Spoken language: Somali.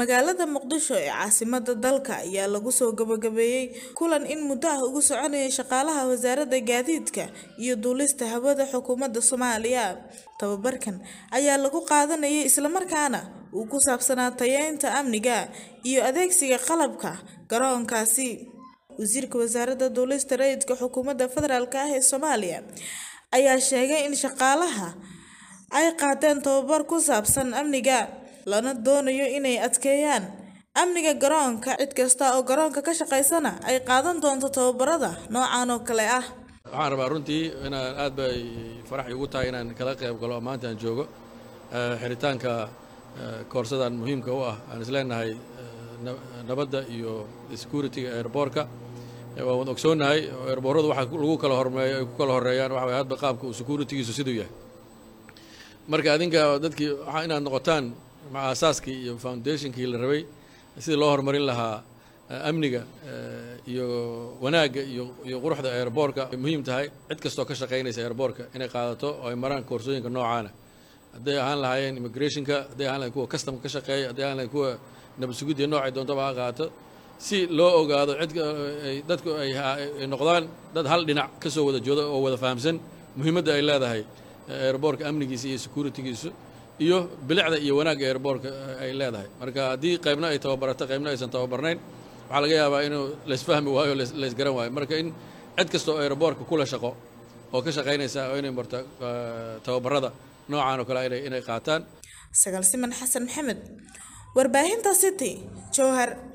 magaalada muqdisho ee caasimada dalka ayaa lagu soo gabagabeeyey kulan in muddo ah ugu soconaya shaqaalaha wasaaradda gaadiidka iyo duulista hawada xukuumadda soomaaliya tababarkan ayaa lagu qaadanayay islamarkaana uu ku saabsanaa tayeynta amniga iyo adeegsiga qalabka garoonkaasi wasiirka wasaaradda duulista rayidka xukuumadda federaalk ah ee soomaaliya ayaa sheegay in shaqaalaha ay qaateen tababar ku saabsan amniga lana doonayo inay adkeeyaan amniga garoonka cid kasta oo garoonka ka shaqaysana ay qaadan doonto tababarada noocan oo kale ah waxaan rabaa runtii inaan aad bay farax igu tahay inaan kala qayb galo maanta aan joogo eh, xiritaanka eh, koorsadan muhiimka u ah aan isleenahay eh, nabadda iyo security-ga eerboorka waa wad ogsoonnahay eerboorradu waxa lagu kala hormeeyo ay ku kala horreeyaan waxa way hadba qaabka uu security siduu yahay marka adinka dadkii waxaa inaad noqotaan ma aasaaskii iyo foundationkii la rabay sidii loo horumarin lahaa eh, amniga eh, iyo wanaagga iyo quruxda airboorka ay muhiim tahay cid kastoo ka shaqaynaysa airboorka inay qaadato oo ay maraan koorsooyinka noocaana hadday ahaan lahaayeen immigrationka hadday ahaan lahayen kuwa customka ka shaqeeya hadday ahaan lahayen kuwa nabadsugudiya noocay doontaba ha qaato si loo ogaado cid dadku ay noqdaan dad hal dhinac ka soo wada jooda oo wada fahamsan muhiimadda ay leedahay eh, airboorka amnigiisa iyo securitygiisu iyo bilicda iyo wanaagga eerboorka eh, ay leedahay marka haddii qaybna ay tababarata qaybna aysan tababarnayn waxaa laga yaabaa inuu laysfahmi waayo laysgaran waayo marka in cid kastoo eerboorka kula shaqo oo ka shaqaynaysa inay marto eh, tababarada noocaan oo kale inay qaataan sagaal siman xasan maxamed warbaahinta city jowhar